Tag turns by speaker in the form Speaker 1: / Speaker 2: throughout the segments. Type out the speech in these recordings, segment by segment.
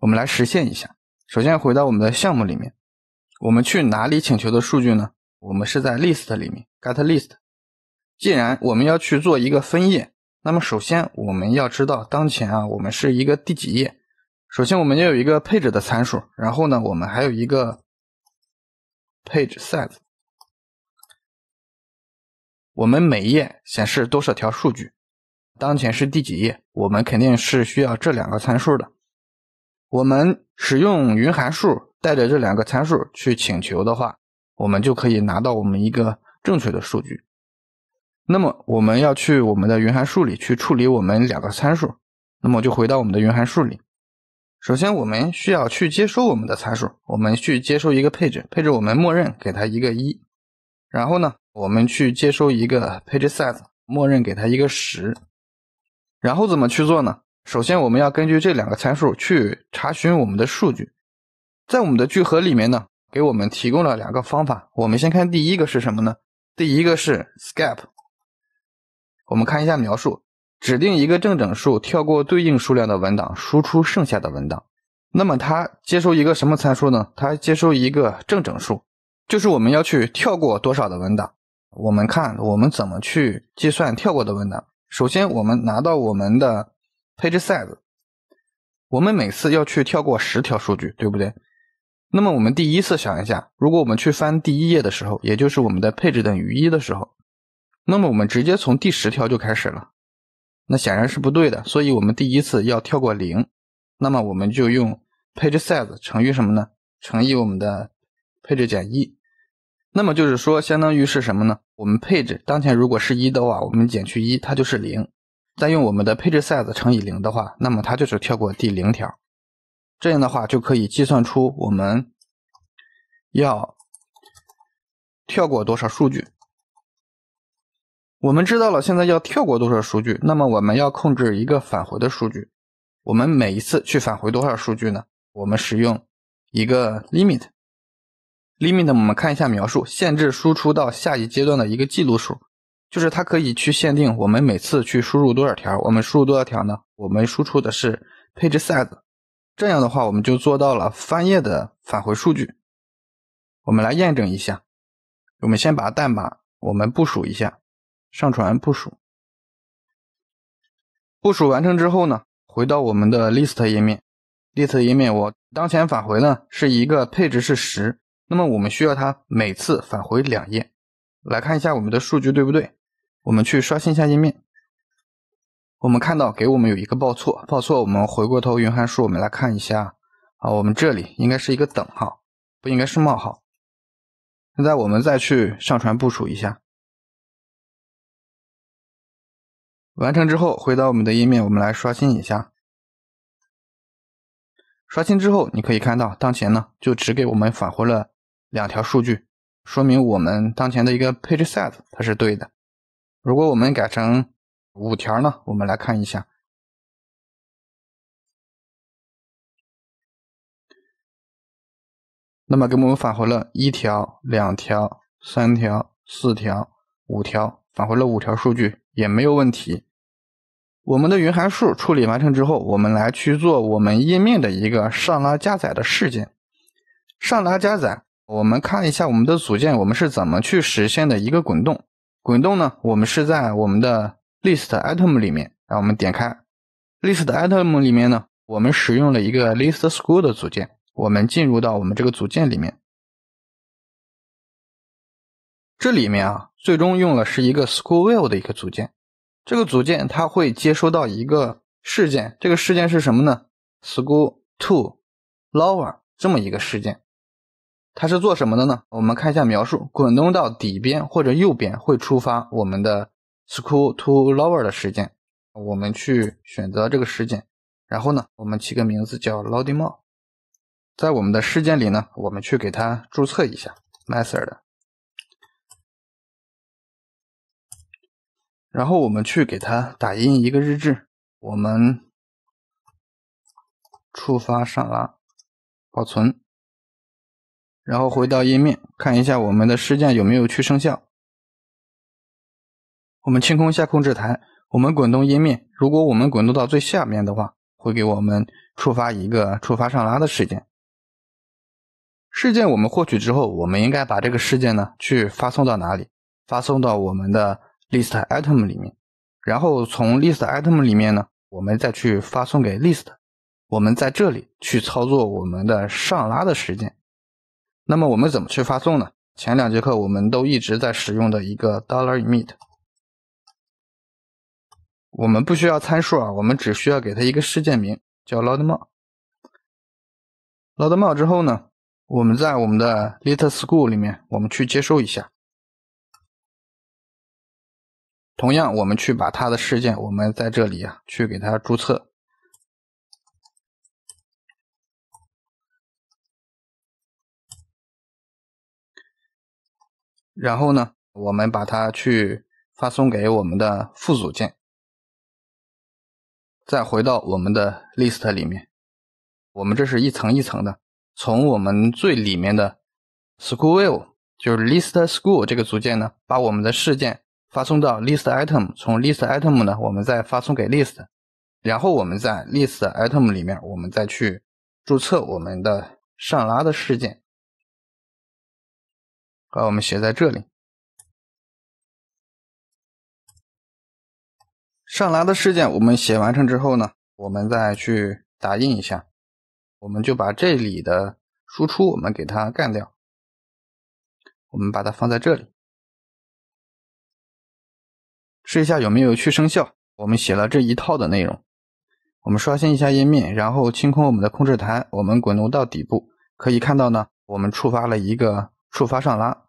Speaker 1: 我们来实现一下。首先回到我们的项目里面，我们去哪里请求的数据呢？我们是在 list 里面 get list。既然我们要去做一个分页，那么首先我们要知道当前啊我们是一个第几页。首
Speaker 2: 先我们要有一个配置的参数，然后呢我们还有一个 page size，我们每页显示多少条数据。当前是第几页？我们肯定是需要这两个参数的。
Speaker 1: 我们使用云函数带着这两个参数去请求的话，我们就可以拿到我们一个正确的数据。那么我们要去我们的云函数里去处理我们两个参数，那么就回到我们的云函数里。首先我们需要去接收我们的参数，我们去接收一个配置，配置我们默认给它一个一。然后呢，我们去接收一个 page size，默认给它一个十。然后怎么去做呢？首先，我们要根据这两个参数去查询我们的数据。在我们的聚合里面呢，给我们提供了两个方法。我们先看第一个是什么呢？第一个是 s k y p 我们看一下描述：指定一个正整数，跳过对应数量的文档，输出剩下的文档。那么它接收一个什么参数呢？它接收一个正整数，就是我们要去跳过多少的文档。我们看我们怎么去计算跳过的文档。首先，我们拿到我们的。Page size，我们每次要去跳过十条数据，对不对？那么我们第一次想一下，如果我们去翻第一页的时候，也就是我们的配置等于一的时候，那么我们直接从第十条就开始了，那显然是不对的。所以，我们第一次要跳过零，那么我们就用 Page size 乘以什么呢？乘以我们的配置减一，那么就是说，相当于是什么呢？我们配置当前如果是一的话，我们减去一，它就是零。再用我们的 page size 乘以零的话，那么它就是跳过第零条，这样的话就可以计算出我们要跳过多少数据。我们知道了现在要跳过多少数据，那么我们要控制一个返回的数据。我们每一次去返回多少数据呢？我们使用一个 limit，limit 我们看一下描述，限制输出到下一阶段的一个记录数。就是它可以去限定我们每次去输入多少条，我们输入多少条呢？我们输出的是配置 size，这样的话我们就做到了翻页的返回数据。我们来验证一下，
Speaker 2: 我们先把代码我们部署一下，上传部署，部署完成之后呢，回到我们的 list 页面
Speaker 1: ，list 页面我当前返回呢是一个配置是十，那么我们需要它每次返回两页，来看一下我们的数据对不对。我们去刷新一下页面，我们看到给我们有一个报错，报错我们回过头云函数我们来看一
Speaker 2: 下啊，我们这里应该是一个等号，不应该是冒号。现在我们再去上传部署一下，完成之后回到我们的页面，我们来刷新一下。
Speaker 1: 刷新之后你可以看到，当前呢就只给我们返回了两条数据，
Speaker 2: 说明我们当前的一个 page size 它是对的。如果我们改成五条呢？我们来看一下，那么给我们返回了一条、两
Speaker 1: 条、三条、四条、五条，返回了五条数据也没有问题。我们的云函数处理完成之后，我们来去做我们页面的一个上拉加载的事件。上拉加载，我们看一下我们的组件，我们是怎么去实现的一个滚动。滚动呢？我们是在我们的 list item 里面，然后我们点开 list item 里面呢，我们使用了一个
Speaker 2: list school 的组件。我们进入到我们这个组件里面，这里面啊，最终用的是一个 school view 的一个组件。这
Speaker 1: 个组件它会接收到一个事件，这个事件是什么呢？school to lower 这么一个事件。它是做什么的呢？我们看一下描述，滚动到底边或者右边会触发我们的 scroll to lower 的事件。我们去选择这个事件，然后呢，我们起个名字叫 loading
Speaker 2: more。在我们的事件里呢，我们去给它注册一下 method，然后我们去给它打印一个日志。我们触发上拉，保存。然后回到页面看一下我们的事件有没有去生效。我们清空下控制台，
Speaker 1: 我们滚动页面。如果我们滚动到最下面的话，会给我们触发一个触发上拉的事件。事件我们获取之后，我们应该把这个事件呢去发送到哪里？发送到我们的 list item 里面。然后从 list item 里面呢，我们再去发送给 list。我们在这里去操作我们的上拉的事件。那么我们怎么去发送呢？前两节课我们都一直在使用的一个 dollar emit，我们不需要参数啊，我们只需要给它一个事件名，叫 l o a d mo。
Speaker 2: l o a d mo 之后呢，我们在我们的 little school 里面，我们去接收一下。同样，我们去把它的事件，我们在这里啊，去给它注册。然后呢，我们把它去发送给我们的副组件，再回到我们的 list 里面。我们这是一层一层的，从我们最里面的 school view，就
Speaker 1: 是 list school 这个组件呢，把我们的事件发送到 list item，从 list item 呢，我们再发送给 list，然后我们在 list item 里面，我们再去
Speaker 2: 注册我们的上拉的事件。把我们写在这里，上拉的事件我们写完成之后呢，我们再去打印一下，我们就把这里的输出我们给它干掉，我们把它放在这里，试一下有没有去生效。我们写了这一套的内容，我们刷新一下页面，然后清空我们的控制
Speaker 1: 台，我们滚动到底部，可以看到呢，我们触发了一个。触发上拉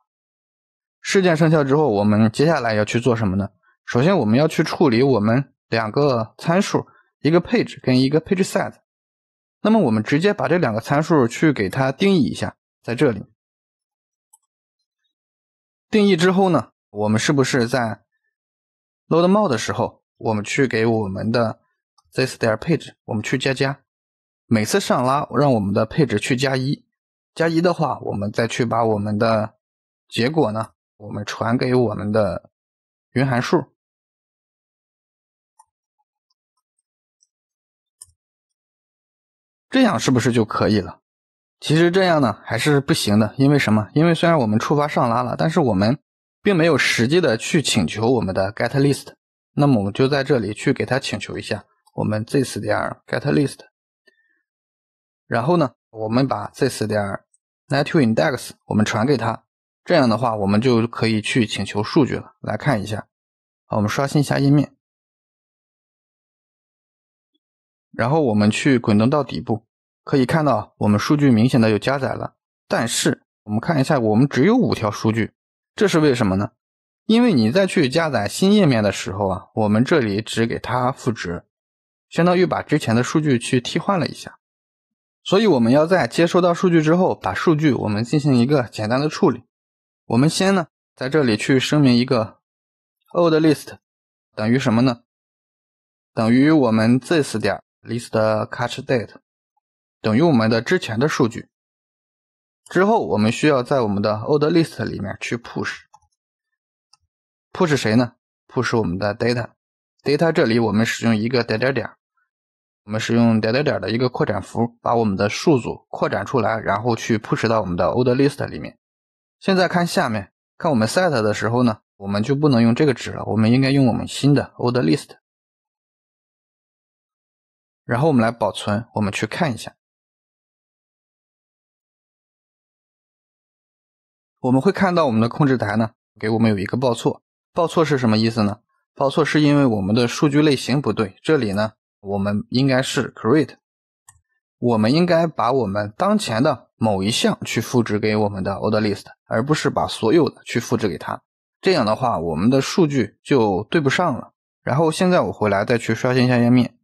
Speaker 1: 事件生效之后，我们接下来要去做什么呢？首先，我们要去处理我们两个参数，一个配置跟一个配置 size。那么，我们直接把这两个参数去给它定义一下，在这里定义之后呢，我们是不是在 load m o d e 的时候，我们去给我们的 this data 配置，我们去加加，每次上拉让我们的配置去加一。加一的话，我们再去把我们的
Speaker 2: 结果呢，我们传给我们的云函数，这样是不是就可以了？其实这样呢还是不行的，因为什么？因为虽然我们触发上
Speaker 1: 拉了，但是我们并没有实际的去请求我们的 get list。那么我们就在这里去给它请求一下，我们 this 点 get list。然后呢？我们把这 h 点 netto index 我们传给他，这样的
Speaker 2: 话我们就可以去请求数据了。来看一下，好，我们刷新一下页面，然后我们去滚动到底部，
Speaker 1: 可以看到我们数据明显的有加载了。但是我们看一下，我们只有五条数据，这是为什么呢？因为你在去加载新页面的时候啊，我们这里只给它赋值，相当于把之前的数据去替换了一下。所以我们要在接收到数据之后，把数据我们进行一个简单的处理。我们先呢在这里去声明一个 old list 等于什么呢？等于我们 this 点 list catch d a t e 等于我们的之前的数据。之后我们需要在我们的 old list 里面去 push push 谁呢？push 我们的 data data 这里我们使用一个点点点。我们使用点点点的一个扩展符，把我们的数组扩展出来，然后去 push 到我们的 old list 里面。现在看下面，看我们 set 的时候呢，我们就不能用这个值了，我们应该用我们新的 old list。
Speaker 2: 然后我们来保存，我们去看一下，我们会看到我们的控制台呢给我们有一个报错，报错是什么意思呢？报错是因为我们的
Speaker 1: 数据类型不对，这里呢。我们应该是 create，我们应该把我们当前的某一项去复制给我们的 order list，而不是把所有的去复制给它。这样的话，我们的数据就对不上了。然后现在我回来再去刷新一下页面，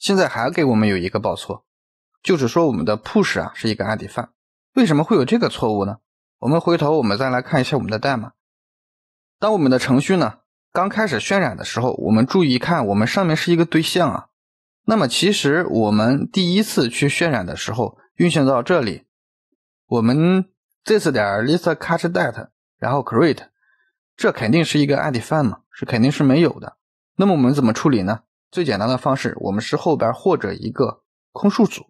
Speaker 1: 现在还给我们有一个报错，就是说我们的 push 啊是一个 i 点三。为什么会有这个错误呢？我们回头我们再来看一下我们的代码。当我们的程序呢？刚开始渲染的时候，我们注意看，我们上面是一个对象啊。那么其实我们第一次去渲染的时候，运行到这里，我们 this 点 list catch that，然后 create，这肯定是一个案底犯嘛，是肯定是没有的。那么我们怎么处理呢？最简单的方式，我们是后边或者一个空数组。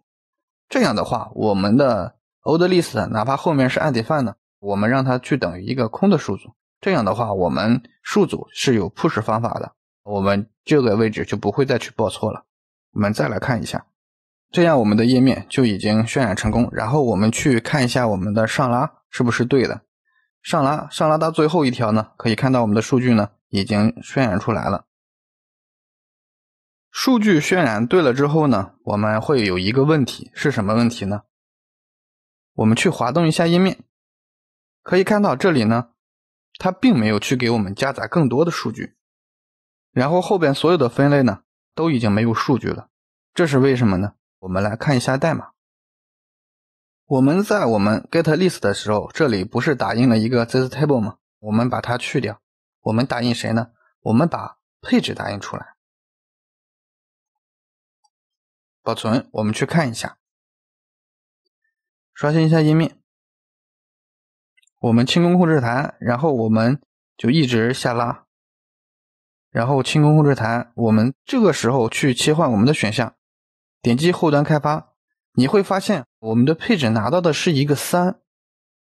Speaker 1: 这样的话，我们的 old list 哪怕后面是案底犯呢，我们让它去等于一个空的数组。这样的话，我们数组是有 push 方法的，我们这个位置就不会再去报错了。我们再来看一下，这样我们的页面就已经渲染成功。然后我们去看一下我们的上拉是不是对的，上拉上拉到最后一条呢，可以看到我们的数据呢已经渲
Speaker 2: 染出来了。数据渲染对了之后呢，我们会有一个问题是什么问题呢？我们去滑动一下页面，
Speaker 1: 可以看到这里呢。它并没有去给我们加载更多的数据，然后后边所有的分类呢都已经没有数据了，这是为什么呢？我们来看一下代码。我们在我们 get list 的时候，这
Speaker 2: 里不是打印了一个 this table 吗？我们把它去掉。我们打印谁呢？我们把配置打印出来，保存。我们去看一下，刷新一下页面。我们清空控制台，然后我们就一直下拉，
Speaker 1: 然后清空控制台。我们这个时候去切换我们的选项，点击后端开发，你会发现我们的配置拿到的是一个三，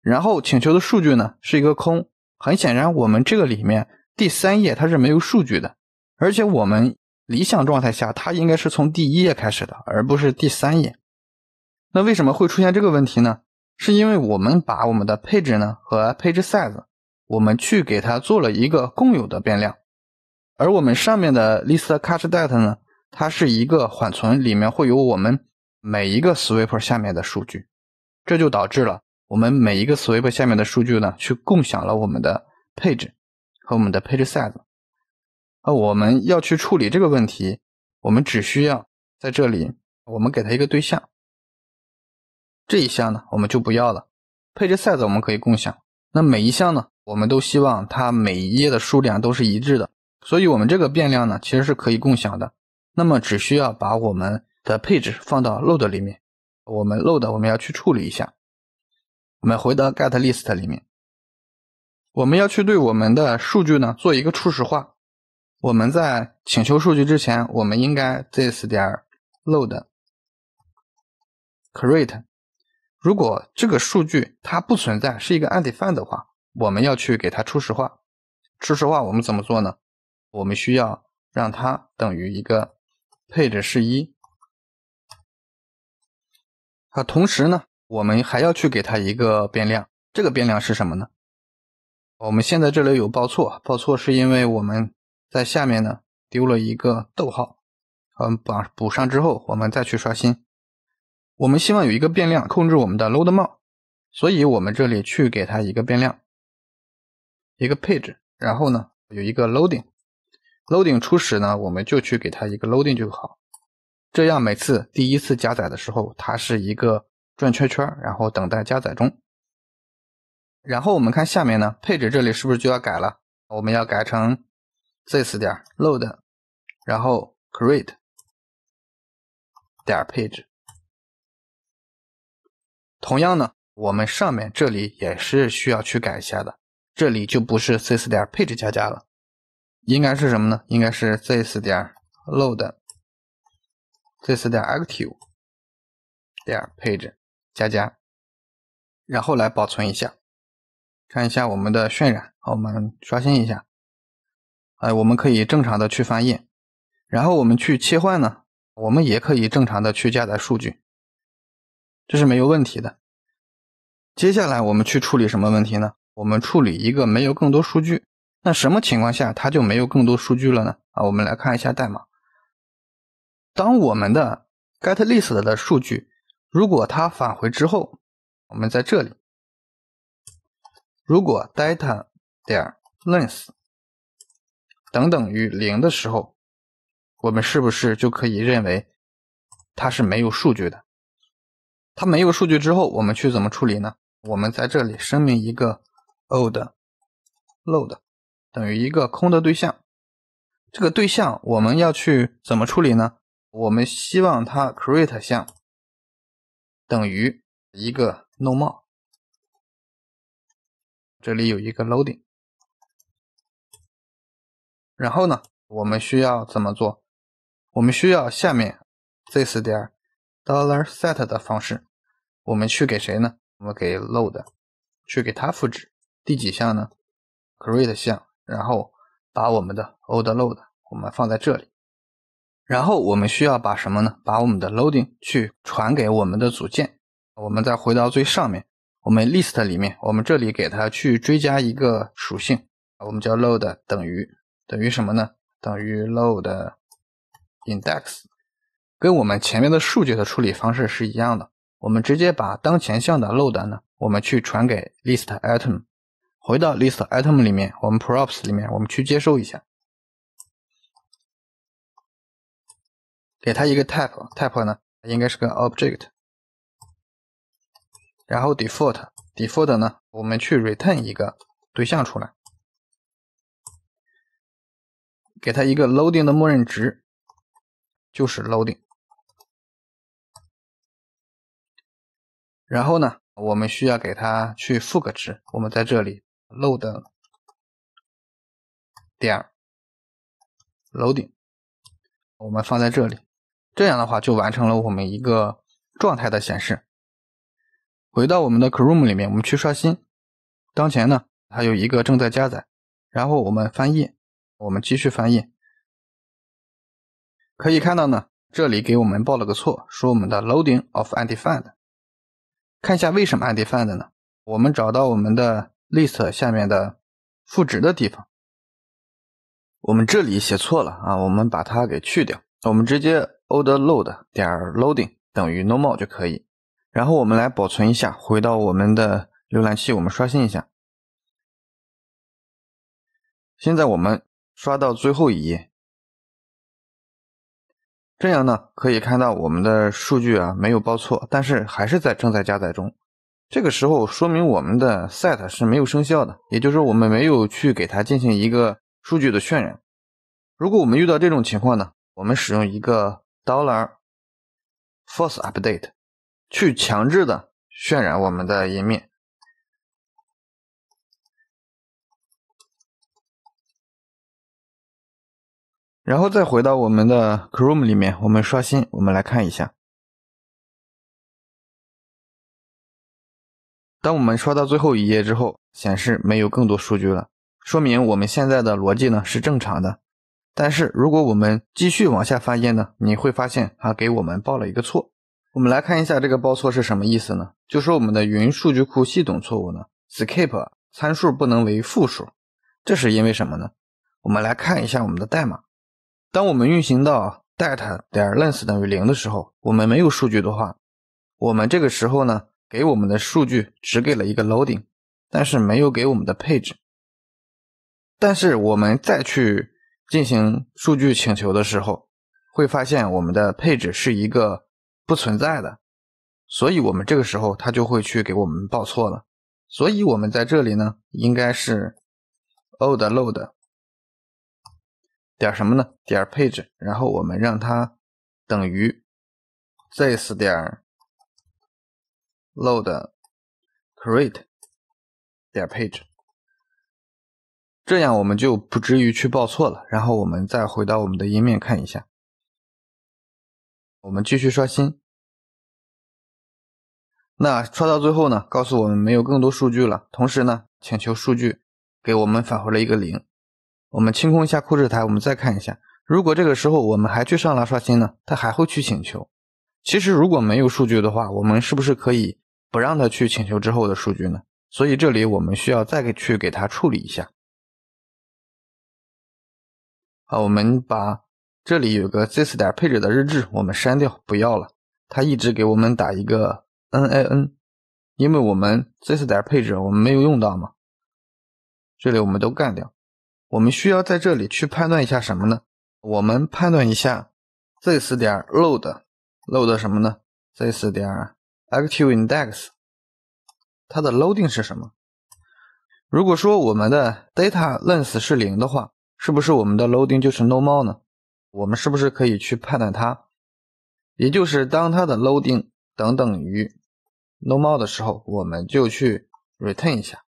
Speaker 1: 然后请求的数据呢是一个空。很显然，我们这个里面第三页它是没有数据的，而且我们理想状态下它应该是从第一页开始的，而不是第三页。那为什么会出现这个问题呢？是因为我们把我们的配置呢和配置 size，我们去给它做了一个共有的变量，而我们上面的 list cache data 呢，它是一个缓存，里面会有我们每一个 sweeper 下面的数据，这就导致了我们每一个 sweeper 下面的数据呢去共享了我们的配置和我们的配置 size，而我们要去处理这个问题，我们只需要在这里我们给它一个对象。这一项呢，我们就不要了。配置 size 我们可以共享。那每一项呢，我们都希望它每一页的数量都是一致的，所以我们这个变量呢，其实是可以共享的。那么只需要把我们的配置放到 load 里面。我们 load 我们要去处理一下。我们回到 get list 里面，我们要去对我们的数据呢做一个初始化。我们在请求数据之前，我们应该 this. load. create。如果这个数据它不存在，是一个案底 d 的话，我们要去给它初始化。初始化我们怎么做呢？我们需要让它等于一个配置是一。啊，同时呢，我们还要去给它一个变量。这个变量是什么呢？我们现在这里有报错，报错是因为我们在下面呢丢了一个逗号。我们把补上之后，我们再去刷新。我们希望有一个变量控制我们的 load 帽，所以我们这里去给它一个变量，一个配置。然后呢，有一个 loading，loading 初始呢，我们就去给它一个 loading 就好。这样每次第一次加载的时候，它是一个转圈圈，然后等待加载中。然后我们看下面呢，配置这里是不是就要改了？我们要改成 this 点
Speaker 2: load，然后 create 点配置。同样呢，我们上面这里也是
Speaker 1: 需要去改一下的，这里就不是 C 四点配置加加了，应该是什么
Speaker 2: 呢？应该是 z 四点 load，z 四点 active 点配置加加，然后来保存一下，看一下我们的渲染，我们刷新一下，哎，我们可以
Speaker 1: 正常的去翻页，然后我们去切换呢，我们也可以正常的去加载数据。这是没有问题的。接下来我们去处理什么问题呢？我们处理一个没有更多数据。那什么情况下它就没有更多数据
Speaker 2: 了呢？啊，我们来看一下代码。当我们的 get list 的数据如果它返回之后，我们在这里，如果 data 点 length 等等于
Speaker 1: 零的时候，我们是不是就可以认为它是没有数据的？它没有数据之后，我们去怎么处理呢？我们在这里声明一个 old load 等于一个空的对象。这个对象我们要去怎么处理呢？我们希望它 create 项
Speaker 2: 等于一个 normal。这里有一个 loading。然后呢，我们需要怎么做？我们需要下面 this 点。
Speaker 1: Dollar set 的方式，我们去给谁呢？我们给 load，去给它复制第几项呢？Create 项，然后把我们的 old load 我们放在这里，然后我们需要把什么呢？把我们的 loading 去传给我们的组件。我们再回到最上面，我们 list 里面，我们这里给它去追加一个属性，我们叫 load 等于等于什么呢？等于 load index。跟我们前面的数据的处理方式是一样的，我们直接把当前项的 load 呢，我们去传给 list
Speaker 2: item，回到 list item 里面，我们 props 里面我们去接收一下，给它一个 type，type 呢应该是个 object，然后 default，default 呢我们去 return 一个对象出来，给它一个 loading 的默认值，就是 loading。然后呢，我们需要给它去赋个值。我们在这里 load 点楼顶，我们放在这里，这样的话就完成了我们一
Speaker 1: 个状态的显示。回到我们的 Chrome 里面，我们去刷新，当前呢它有一个正在加载。然后我们翻页，我们继续翻页，可以看到呢，这里给我们报了个错，说我们的 loading of a n d e f i n d 看一下为什么按的犯 d 呢？我们找到我们的 list 下面的赋值的地方，我们这里写错了啊，我们把它给去掉，我们直接 old load 点 loading 等于 no r m a l 就可以。然后我们来保存一下，回到我们的浏览器，我们刷新一
Speaker 2: 下。现在我们刷到最后一页。这样呢，可以看到我们的数据
Speaker 1: 啊没有报错，但是还是在正在加载中。这个时候说明我们的 set 是没有生效的，也就是说我们没有去给它进行一个数据的渲染。如果我们遇到这种情况呢，我们使用一个 dollar force
Speaker 2: update 去强制的渲染我们的页面。然后再回到我们的 Chrome 里面，我们刷新，我们来看一下。当我们刷到最后一页之后，显示没有更多数据了，说明我们现在的逻辑呢是正常的。
Speaker 1: 但是如果我们继续往下翻页呢，你会发现它给我们报了一个错。我们来看一下这个报错是什么意思呢？就说我们的云数据库系统错误呢，skip 参数不能为负数。这是因为什么呢？我们来看一下我们的代码。当我们运行到 data 点 length 等于零的时候，我们没有数据的话，我们这个时候呢，给我们的数据只给了一个 loading，但是没有给我们的配置。但是我们再去进行数据请求的时候，会发现我们的配置是一个不存在的，所以我们这个时候它就会去给我们报错了。所以我们在
Speaker 2: 这里呢，应该是 old load。点什么呢？点配置，然后我们让它等于 this 点 load create 点配置，这样我们就不至于去报错了。然后我们再回到我们的页面看一下，我们继续刷新。那刷到最后呢，告诉我们没有更多数据了，同时
Speaker 1: 呢，请求数据给我们返回了一个零。我们清空一下控制台，我们再看一下。如果这个时候我们还去上拉刷新呢，它还会去请求。其实如果没有数据的话，我们是不是可以不让它去请求之后的数据呢？所以这里我们
Speaker 2: 需要再去给它处理一下。好，我们把这里有个 this 点配置的日志我们删掉，不要了。它一
Speaker 1: 直给我们打一个 N A N，因为我们 this 点配置我们没有用到嘛。这里我们都干掉。我们需要在这里去判断一下什么呢？我们判断一下 this 点 load load 什么呢？this 点 active index 它的 loading 是什么？如果说我们的 data length 是零的话，是不是我们的 loading 就是 no more 呢？我们是不是可以去判断它？也就是当它的 loading
Speaker 2: 等等于 no more 的时候，我们就去 return 一下。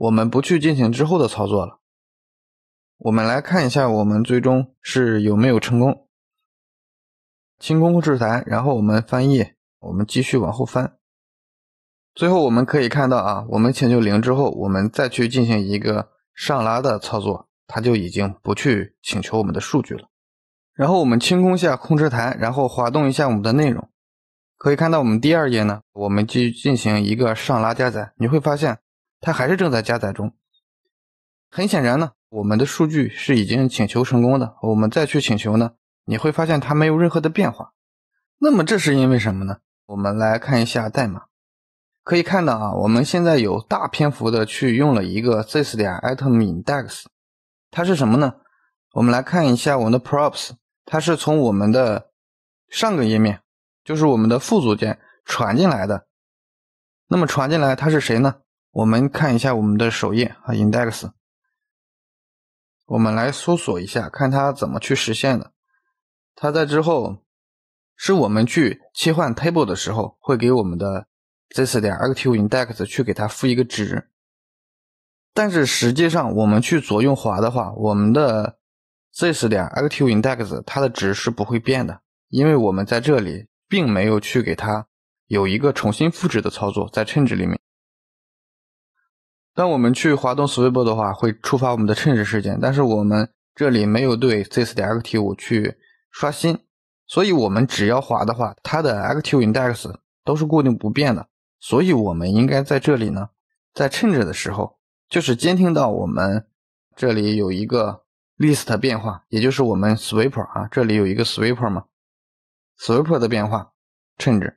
Speaker 2: 我们不去进行之后的操作了，我们来看一下我们最终是有没有成功清空控制台，然后我们翻页，我们继续往后翻，
Speaker 1: 最后我们可以看到啊，我们请求零之后，我们再去进行一个上拉的操作，它就已经不去请求我们的数据了。然后我们清空下控制台，然后滑动一下我们的内容，可以看到我们第二页呢，我们继续进行一个上拉加载，你会发现。它还是正在加载中。很显然呢，我们的数据是已经请求成功的。我们再去请求呢，你会发现它没有任何的变化。那么这是因为什么呢？我们来看一下代码，可以看到啊，我们现在有大篇幅的去用了一个 s y i s 点 item index，它是什么呢？我们来看一下我们的 props，它是从我们的上个页面，就是我们的副组件传进来的。那么传进来它是谁呢？我们看一下我们的首页啊，index。我们来搜索一下，看它怎么去实现的。它在之后，是我们去切换 table 的时候，会给我们的 this 点 active index 去给它赋一个值。但是实际上，我们去左右滑的话，我们的 this 点 active index 它的值是不会变的，因为我们在这里并没有去给它有一个重新赋值的操作，在 g 值里面。当我们去滑动 swiper 的话，会触发我们的 change 事件，但是我们这里没有对 this 的 active 五去刷新，所以我们只要滑的话，它的 active index 都是固定不变的，所以我们应该在这里呢，在 change 的时候，就是监听到我们
Speaker 2: 这里有一个 list 变化，也就是我们 swiper 啊，这里有一个 swiper 嘛，swiper 的变化 change，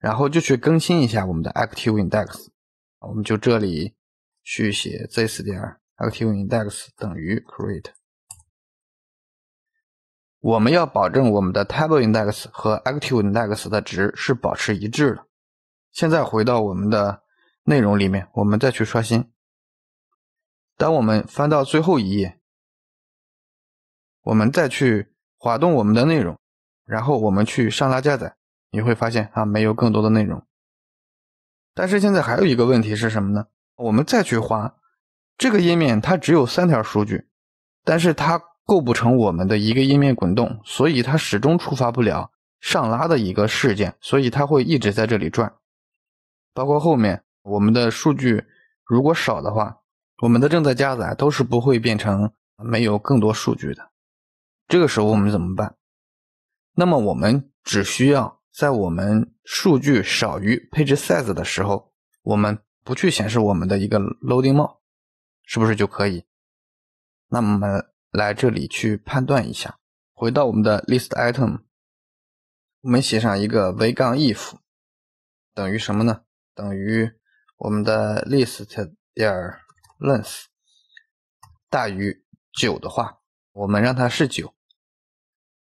Speaker 2: 然后就去更新一下我们的 active index。我们就这里去写 this 点 active index 等于 create。
Speaker 1: 我们要保证我们的 table index 和 active index 的值是保持一致的。
Speaker 2: 现在回到我们的内容里面，我们再去刷新。当我们翻到最后一页，我们再去
Speaker 1: 滑动我们的内容，然后我们去上拉加载，你会发现啊，没有更多的内容。但是现在还有一个问题是什么呢？我们再去花这个页面，它只有三条数据，但是它构不成我们的一个页面滚动，所以它始终触发不了上拉的一个事件，所以它会一直在这里转。包括后面我们的数据如果少的话，我们的正在加载都是不会变成没有更多数据的。这个时候我们怎么办？那么我们只需要。在我们数据少于配置 size 的时候，我们不去显示我们的一个 loading m 是不是就可以？那我们来这里去判断一下，回到我们的 list item，我们写上一个 v 杠 if 等于什么呢？等于我们的 list 点 length 大于九的话，我们让它是九，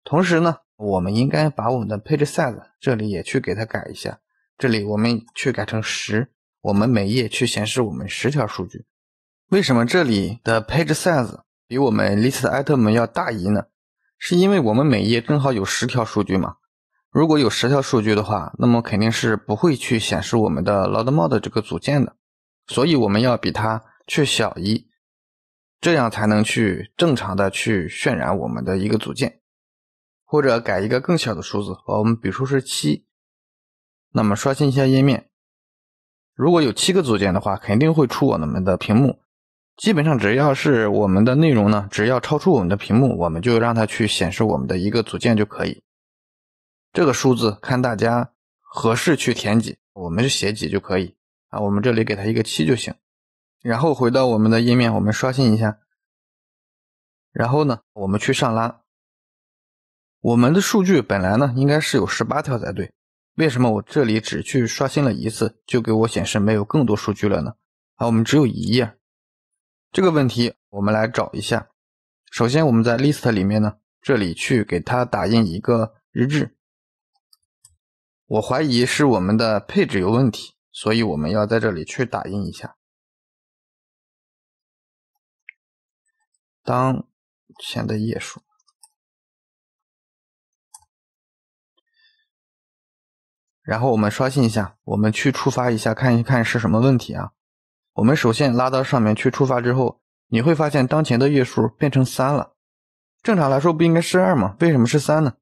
Speaker 1: 同时呢。我们应该把我们的 page size 这里也去给它改一下，这里我们去改成十，我们每页去显示我们十条数据。为什么这里的 page size 比我们 list item 要大一呢？是因为我们每页正好有十条数据嘛？如果有十条数据的话，那么肯定是不会去显示我们的 load m o d e 这个组件的，所以我们要比它去小一，这样才能去正常的去渲染我们的一个组件。或者改一个更小的数字，我们比如说是七，那么刷新一下页面，如果有七个组件的话，肯定会出我们的屏幕。基本上只要是我们的内容呢，只要超出我们的屏幕，我们就让它去显示我们的一个组件就可以。这个数字看大家合适去填几，我们就写几就可以。啊，我们这里给它一个七就行。然后回到我们的页面，我们刷新一下。然后呢，我们去上拉。我们的数据本来呢应该是有十八条才对，为什么我这里只去刷新了一次就给我显示没有更多数据了呢？啊，我们只有一页，这个问题我们来找一下。首先我们在 list 里面呢，这里去给它打印一个日志，我怀疑是我们
Speaker 2: 的配置有问题，所以我们要在这里去打印一下当前的页数。然后我们刷新一下，我们去触发一下，看一看是什么问题啊？我们首先拉到上面去触
Speaker 1: 发之后，你会发现当前的页数变成三了，正常来说不应该是二吗？为什么是三呢？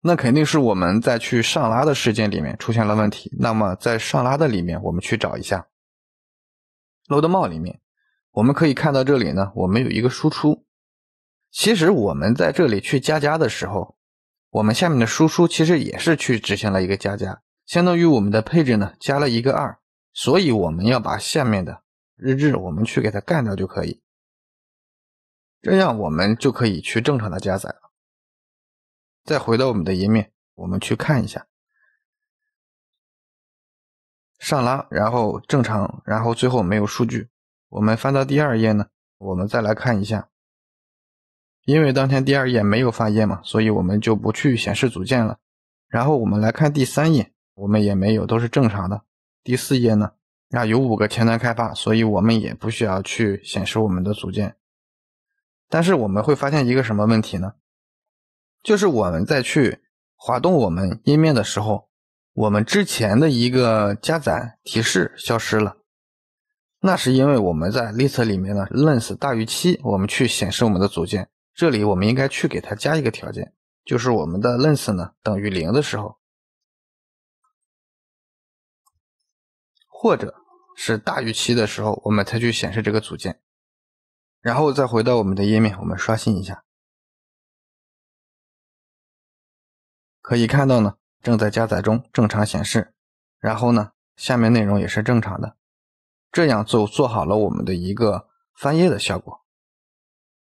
Speaker 1: 那肯定是我们在去上拉的事件里面出现了问题。那么在上拉的里面，我们去找一下 load 帽里面，我们可以看到这里呢，我们有一个输出。其实我们在这里去加加的时候，我们下面的输出其实也是去执行了一个加加。相当于我们的配置呢加了一个二，所以我们要把下面的日志我们去给它干
Speaker 2: 掉就可以，这样我们就可以去正常的加载了。再回到我们的页面，我们去看一下，上拉然后正常，然后最后没有数据。我们翻到第
Speaker 1: 二页呢，我们再来看一下，因为当天第二页没有翻页嘛，所以我们就不去显示组件了。然后我们来看第三页。我们也没有，都是正常的。第四页呢，那有五个前端开发，所以我们也不需要去显示我们的组件。但是我们会发现一个什么问题呢？就是我们在去滑动我们页面的时候，我们之前的一个加载提示消失了。那是因为我们在 list 里面呢 l e n s 大于七，我们去显示我们的组件。这里我们应该去给它加一个条件，
Speaker 2: 就是我们的 l e n s 呢等于零的时候。或者是大于七的时候，我们才去显示这个组件，然后再回到我们的页面，我们刷新一下，可以看到呢正在加载中，正常显示，然后呢下面内容也是正常的，这样就做好了我们的一个翻页的效果。